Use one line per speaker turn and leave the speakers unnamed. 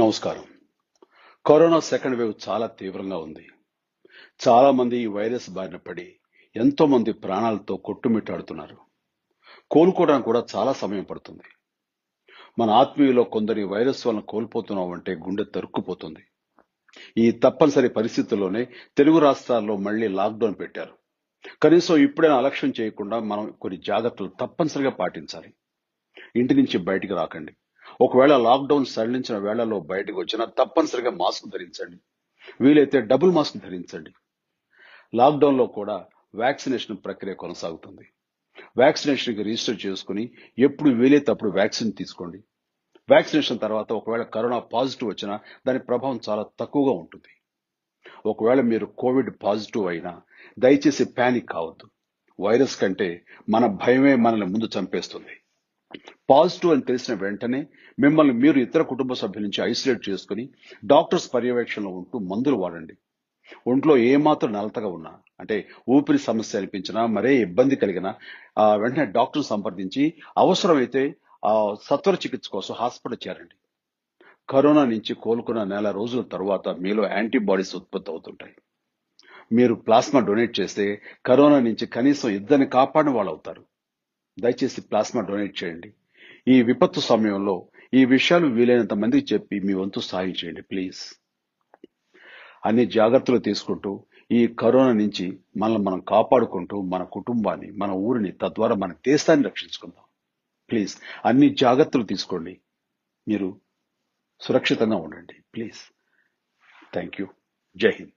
నమస్కారం corona second wave చాలా తీవ్రంగా ఉంది చాలా మంది ఈ వైరస్ బారిన పడి ఎంతో మంది ప్రాణాలతో కొట్టుమిట్టాడుతున్నారు కోలుకోవడానికి కూడా చాలా సమయం పడుతుంది మన ఆత్మీయులో కొందరి వైరస్ వలన కోల్పోతున్నామంటే గుండె తరుక్కుపోతుంది ఈ తప్పనిసరి పరిస్థితుల్లోనే తెలుగు రాష్ట్రాల్లో మళ్లీ లాక్డౌన్ పెట్టారు కనీసం ఇప్పుడైనా అలక్ష్యం చేయకుండా మనం కొన్ని జాగ్రత్తలు తప్పనిసరిగా పాటించాలి ఇంటి నుంచి బయటికి రాకండి ఒకవేళ లాక్డౌన్ సడలించిన వేళలో బయటకు వచ్చినా తప్పనిసరిగా మాస్క్ ధరించండి వీలైతే డబుల్ మాస్క్ ధరించండి లాక్డౌన్లో కూడా వ్యాక్సినేషన్ ప్రక్రియ కొనసాగుతుంది వ్యాక్సినేషన్కి రిజిస్టర్ చేసుకుని ఎప్పుడు వీలైతే అప్పుడు వ్యాక్సిన్ తీసుకోండి వ్యాక్సినేషన్ తర్వాత ఒకవేళ కరోనా పాజిటివ్ వచ్చినా దాని ప్రభావం చాలా తక్కువగా ఉంటుంది ఒకవేళ మీరు కోవిడ్ పాజిటివ్ అయినా దయచేసి ప్యానిక్ కావద్దు వైరస్ కంటే మన భయమే మనల్ని ముందు చంపేస్తుంది పాజిటివ్ అని తెలిసిన వెంటనే మిమ్మల్ని మీరు ఇతర కుటుంబ సభ్యుల నుంచి ఐసోలేట్ చేసుకుని డాక్టర్స్ పర్యవేక్షణలో ఉంటూ మందులు వాడండి ఒంట్లో ఏమాత్రం నలతగా ఉన్నా అంటే ఊపిరి సమస్య అనిపించినా మరే ఇబ్బంది కలిగినా వెంటనే డాక్టర్ని సంప్రదించి అవసరమైతే సత్వర చికిత్స కోసం హాస్పిటల్ చేరండి కరోనా నుంచి కోలుకున్న నెల రోజుల తర్వాత మీలో యాంటీబాడీస్ ఉత్పత్తి అవుతుంటాయి మీరు ప్లాస్మా డొనేట్ చేస్తే కరోనా నుంచి కనీసం ఇద్దరిని కాపాడిన వాళ్ళు అవుతారు దయచేసి ప్లాస్మా డొనేట్ చేయండి ఈ విపత్తు సమయంలో ఈ విషయాలు వీలైనంత మందికి చెప్పి మీ వంతు సహాయం చేయండి ప్లీజ్ అన్ని జాగ్రత్తలు తీసుకుంటూ ఈ కరోనా నుంచి మనల్ని మనం కాపాడుకుంటూ మన కుటుంబాన్ని మన ఊరిని తద్వారా మన దేశాన్ని రక్షించుకుందాం ప్లీజ్ అన్ని జాగ్రత్తలు తీసుకోండి మీరు సురక్షితంగా ఉండండి ప్లీజ్ థ్యాంక్ యూ జై హింద్